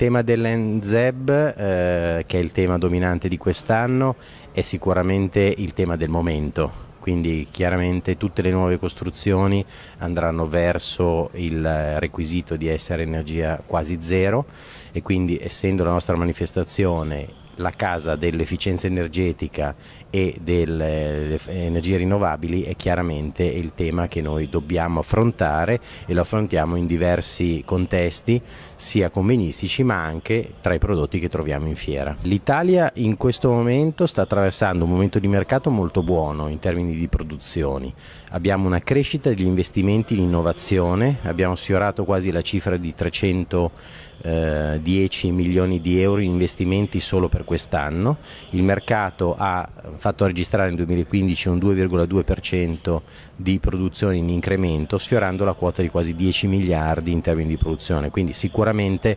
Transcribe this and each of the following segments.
tema dell'Enzeb, eh, che è il tema dominante di quest'anno, è sicuramente il tema del momento quindi chiaramente tutte le nuove costruzioni andranno verso il requisito di essere energia quasi zero e quindi essendo la nostra manifestazione la casa dell'efficienza energetica e delle eh, energie rinnovabili è chiaramente il tema che noi dobbiamo affrontare e lo affrontiamo in diversi contesti, sia convenistici ma anche tra i prodotti che troviamo in fiera. L'Italia in questo momento sta attraversando un momento di mercato molto buono in termini di produzioni. Abbiamo una crescita degli investimenti in innovazione, abbiamo sfiorato quasi la cifra di 310 eh, milioni di euro in investimenti solo per quest'anno, il mercato ha fatto registrare nel 2015 un 2,2% di produzione in incremento, sfiorando la quota di quasi 10 miliardi in termini di produzione, quindi sicuramente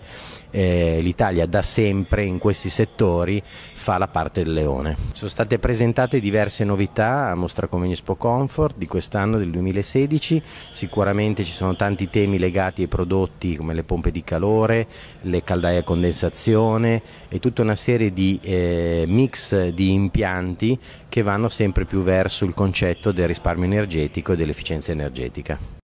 eh, l'Italia da sempre in questi settori fa la parte del leone. Sono state presentate diverse novità a Mostra Convegno Expo Comfort di quest'anno, del 2016, sicuramente ci sono tanti temi legati ai prodotti come le pompe di calore, le caldaie a condensazione e tutta una serie di eh, mix di impianti che vanno sempre più verso il concetto del risparmio energetico e dell'efficienza energetica.